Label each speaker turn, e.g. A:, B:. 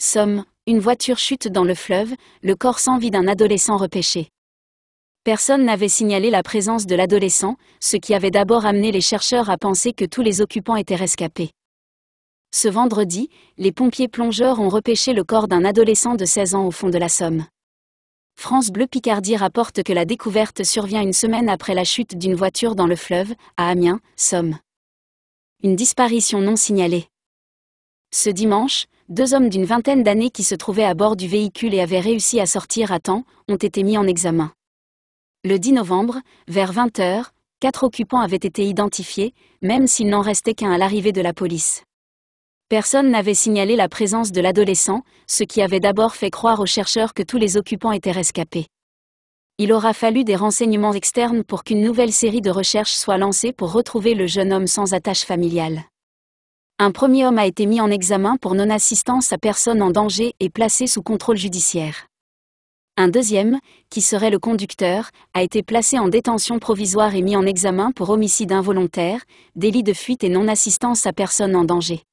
A: Somme, une voiture chute dans le fleuve, le corps sans vie d'un adolescent repêché. Personne n'avait signalé la présence de l'adolescent, ce qui avait d'abord amené les chercheurs à penser que tous les occupants étaient rescapés. Ce vendredi, les pompiers plongeurs ont repêché le corps d'un adolescent de 16 ans au fond de la Somme. France Bleu Picardie rapporte que la découverte survient une semaine après la chute d'une voiture dans le fleuve, à Amiens, Somme. Une disparition non signalée. Ce dimanche, deux hommes d'une vingtaine d'années qui se trouvaient à bord du véhicule et avaient réussi à sortir à temps, ont été mis en examen. Le 10 novembre, vers 20 h quatre occupants avaient été identifiés, même s'il n'en restait qu'un à l'arrivée de la police. Personne n'avait signalé la présence de l'adolescent, ce qui avait d'abord fait croire aux chercheurs que tous les occupants étaient rescapés. Il aura fallu des renseignements externes pour qu'une nouvelle série de recherches soit lancée pour retrouver le jeune homme sans attache familiale. Un premier homme a été mis en examen pour non-assistance à personne en danger et placé sous contrôle judiciaire. Un deuxième, qui serait le conducteur, a été placé en détention provisoire et mis en examen pour homicide involontaire, délit de fuite et non-assistance à personne en danger.